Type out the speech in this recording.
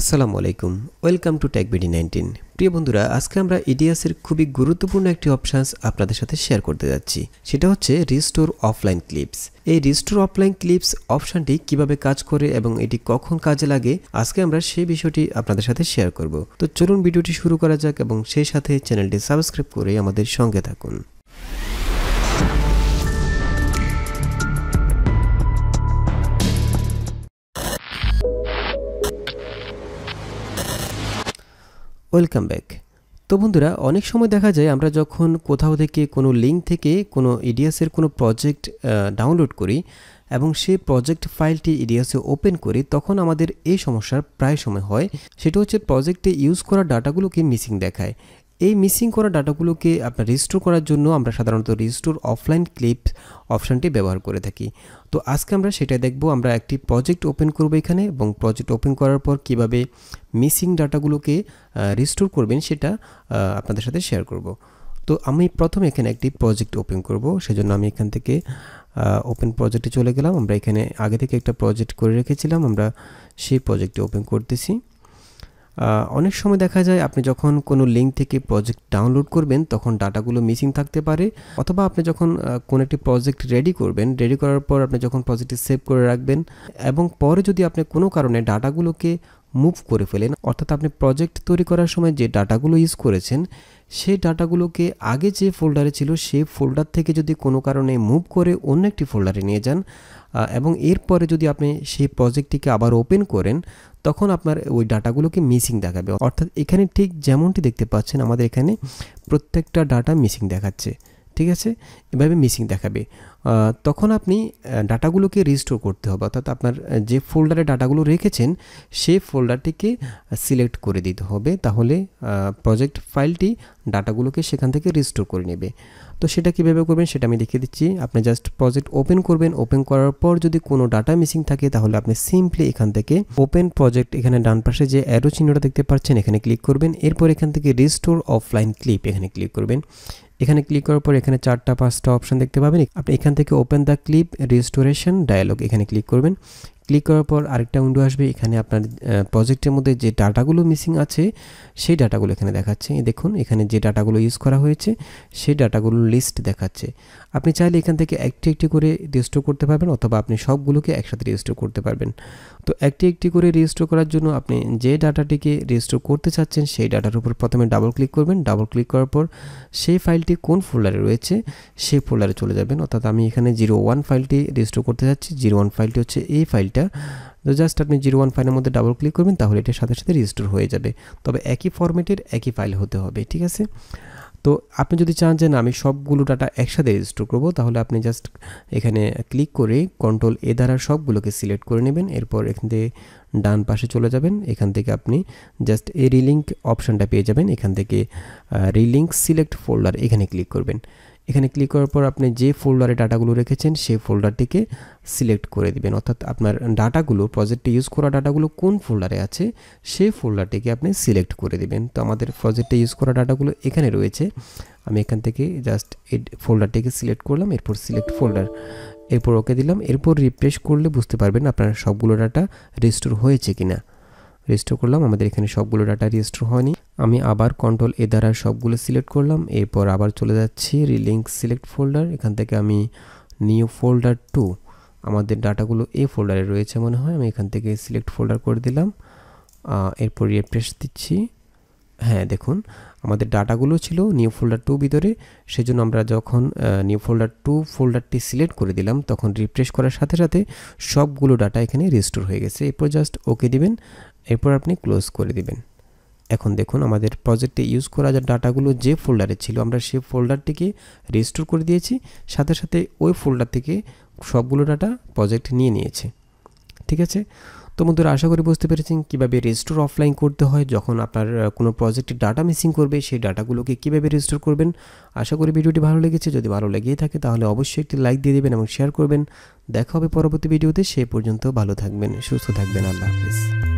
আসসালামু আলাইকুম welcome to tech BD nineteen প্রিয় বন্ধুরা আজকে আমরা ইডিএসের খুবই গুরুত্বপূর্ণ একটি অপশানস আপনাদের সাথে শেয়ার করতে যাচ্ছি সেটা হচ্ছে রিস্টোর অফলাইন ক্লিপস এই রিস্টোর অফলাইন ক্লিপস অপশানটি কিভাবে কাজ করে এবং এটি কখন কাজে লাগে আজকে আমরা সেই বিষয়টি আপনাদের সাথে শেয়ার করব তো চলুন ভিডিওটি শুরু করা যাক এবং সেই সাথে চ্যানেলটি সাবস্ক্রাইব করে আমাদের সঙ্গে থাকুন ওয়েলকাম ব্যাক তো বন্ধুরা অনেক সময় দেখা যায় আমরা যখন কোথাও থেকে কোনো লিঙ্ক থেকে কোনো ইডিয়াসের কোনো প্রজেক্ট ডাউনলোড করি এবং সে প্রজেক্ট ফাইলটি ইডিয়াসে ওপেন করি তখন আমাদের এই সমস্যার প্রায় সময় হয় সেটা হচ্ছে প্রজেক্টে ইউজ করা ডাটাগুলোকে মিসিং দেখায় এই মিসিং করা ডাটাগুলোকে আপনার রিস্টোর করার জন্য আমরা সাধারণত রিস্টোর অফলাইন ক্লিপ অপশানটি ব্যবহার করে থাকি তো আজকে আমরা সেটা দেখব আমরা একটি প্রজেক্ট ওপেন করব এখানে এবং প্রজেক্ট ওপেন করার পর কিভাবে মিসিং ডাটাগুলোকে রিস্টোর করবেন সেটা আপনাদের সাথে শেয়ার করব তো আমি প্রথমে এখানে একটি প্রজেক্ট ওপেন করব সেজন্য আমি এখান থেকে ওপেন প্রজেক্টে চলে গেলাম আমরা এখানে আগে থেকে একটা প্রজেক্ট করে রেখেছিলাম আমরা সেই প্রজেক্টটি ওপেন করতেছি অনেক সময় দেখা যায় আপনি যখন কোনো লিঙ্ক থেকে প্রজেক্ট ডাউনলোড করবেন তখন ডাটাগুলো মিসিং থাকতে পারে অথবা আপনি যখন কোনো একটি প্রজেক্ট রেডি করবেন রেডি করার পর আপনি যখন প্রজেক্টটি সেভ করে রাখবেন এবং পরে যদি আপনি কোনো কারণে ডাটাগুলোকে মুভ করে ফেলেন অর্থাৎ আপনি প্রজেক্ট তৈরি করার সময় যে ডাটাগুলো ইউজ করেছেন সেই ডাটাগুলোকে আগে যে ফোল্ডারে ছিল সেই ফোল্ডার থেকে যদি কোনো কারণে মুভ করে অন্য একটি ফোল্ডারে নিয়ে যান এবং এরপরে যদি আপনি সেই প্রজেক্টটিকে আবার ওপেন করেন তখন আপনার ওই ডাটাগুলোকে মিসিং দেখাবে অর্থাৎ এখানে ঠিক যেমনটি দেখতে পাচ্ছেন আমাদের এখানে প্রত্যেকটা ডাটা মিসিং দেখাচ্ছে ঠিক আছে এভাবে মিসিং দেখাবে তখন আপনি ডাটাগুলোকে রিস্টোর করতে হবে অর্থাৎ আপনার যে ফোল্ডারে ডাটাগুলো রেখেছেন সেই ফোল্ডারটিকে সিলেক্ট করে দিতে হবে তাহলে প্রজেক্ট ফাইলটি ডাটাগুলোকে সেখান থেকে রিস্টোর করে নেবে তো সেটা কীভাবে করবেন সেটা আমি দেখিয়ে দিচ্ছি আপনি জাস্ট প্রজেক্ট ওপেন করবেন ওপেন করার পর যদি কোনো ডাটা মিসিং থাকে তাহলে আপনি সিম্পলি এখান থেকে ওপেন প্রজেক্ট এখানে ডান পাশে যে অ্যারো চিহ্নটা দেখতে পাচ্ছেন এখানে ক্লিক করবেন এরপর এখান থেকে রিস্টোর অফলাইন ক্লিপ এখানে ক্লিক করবেন এখানে ক্লিক করার পর এখানে চারটা পাঁচটা অপশান দেখতে পাবেন আপনি এখান থেকে open the clip restoration dialog এখানে ক্লিক করবেন ক্লিক করার পর আরেকটা উইন্ডো আসবে এখানে আপনার প্রজেক্টের মধ্যে যে ডাটাগুলো মিসিং আছে সেই ডাটাগুলো এখানে দেখাচ্ছে দেখুন এখানে যে ডাটাগুলো ইউজ করা হয়েছে সেই ডাটাগুলো লিস্ট দেখাচ্ছে আপনি চাইলে এখান থেকে একটি একটি করে রেজিস্টার করতে পারবেন অথবা আপনি সবগুলোকে একসাথে রেজিস্টার করতে পারবেন তো একটি একটি করে রেজিস্টার করার জন্য আপনি যে ডাটাটিকে রেজিস্টার করতে চাচ্ছেন সেই ডাটার উপর প্রথমে ডাবল ক্লিক করবেন ডাবল ক্লিক করার পর সেই ফাইলটি কোন ফোল্ডারে রয়েছে সেই ফোল্ডারে চলে যাবেন অর্থাৎ আমি এখানে জিরো ওয়ান ফাইলটি রেজিস্টার করতে চাচ্ছি জিরো ওয়ান ফাইলটি হচ্ছে এই ফাইলটি এটা তো জাস্ট আপনি জিরো ওয়ান ফাইলের মধ্যে ডাবল ক্লিক করবেন তাহলে এটা সাথে সাথে রেজিস্টোর হয়ে যাবে তবে একই ফরম্যাটের একই ফাইল হতে হবে ঠিক আছে তো আপনি যদি চান যে না আমি সবগুলো ডাটা একসাথে রেজিস্টার করবো তাহলে আপনি জাস্ট এখানে ক্লিক করে কন্ট্রোল এ দ্বারা সবগুলোকে সিলেক্ট করে নেবেন এরপর এখান থেকে ডান পাশে চলে যাবেন এখান থেকে আপনি জাস্ট এই রিলিঙ্ক অপশানটা পেয়ে যাবেন এখান থেকে রিলিঙ্ক সিলেক্ট ফোল্ডার এখানে ক্লিক করবেন এখানে ক্লিক করার পর আপনি যে ফোল্ডারে ডাটাগুলো রেখেছেন সেই ফোল্ডারটিকে সিলেক্ট করে দিবেন অর্থাৎ আপনার ডাটাগুলো প্রজেক্টে ইউজ করা ডাটাগুলো কোন ফোল্ডারে আছে সেই ফোল্ডারটিকে আপনি সিলেক্ট করে দিবেন তো আমাদের প্রজেক্টে ইউজ করা ডাটাগুলো এখানে রয়েছে আমি এখান থেকে জাস্ট এই ফোল্ডারটিকে সিলেক্ট করলাম এরপর সিলেক্ট ফোল্ডার এরপর ওকে দিলাম এরপর রিফ্রেশ করলে বুঝতে পারবেন আপনার সবগুলো ডাটা রেস্টোর হয়েছে কিনা রেজিস্টার করলাম আমাদের এখানে সবগুলো ডাটা রেজিস্টার হয়নি আমি আবার কন্ট্রোল এ দ্বারা সবগুলো সিলেক্ট করলাম এরপর আবার চলে যাচ্ছি রিলিঙ্ক সিলেক্ট ফোল্ডার এখান থেকে আমি নিউ ফোল্ডার টু আমাদের ডাটাগুলো এ ফোল্ডারে রয়েছে মনে হয় আমি এখান থেকে সিলেক্ট ফোল্ডার করে দিলাম এরপর রিপ্রেস দিচ্ছি হ্যাঁ দেখুন আমাদের ডাটাগুলো ছিল নিউ ফোল্ডার টু ভিতরে সেজন্য আমরা যখন নিউ ফোল্ডার টু ফোল্ডারটি সিলেক্ট করে দিলাম তখন রিফ্রেশ করার সাথে সাথে সবগুলো ডাটা এখানে রেস্টোর হয়ে গেছে এরপর জাস্ট ওকে দিবেন এরপর আপনি ক্লোজ করে দিবেন এখন দেখুন আমাদের প্রজেক্টে ইউজ করা যে ডাটাগুলো যে ফোল্ডারে ছিল আমরা সেই ফোল্ডারটিকে রেস্টোর করে দিয়েছি সাথে সাথে ওই ফোল্ডার থেকে সবগুলো ডাটা প্রজেক্ট নিয়ে নিয়েছে ঠিক আছে তো বন্ধুরা আশা করি বুঝতে পেরেছেন কীভাবে রেস্টোর অফলাইন করতে হয় যখন আপনার কোনো প্রজেক্টের ডাটা মিসিং করবে সেই ডাটাগুলোকে কীভাবে রেস্টোর করবেন আশা করি ভিডিওটি ভালো লেগেছে যদি ভালো লেগেই থাকে তাহলে অবশ্যই একটি লাইক দিয়ে দেবেন এবং শেয়ার করবেন দেখা হবে পরবর্তী ভিডিওতে সে পর্যন্ত ভালো থাকবেন সুস্থ থাকবেন আল্লাহ হাফিজ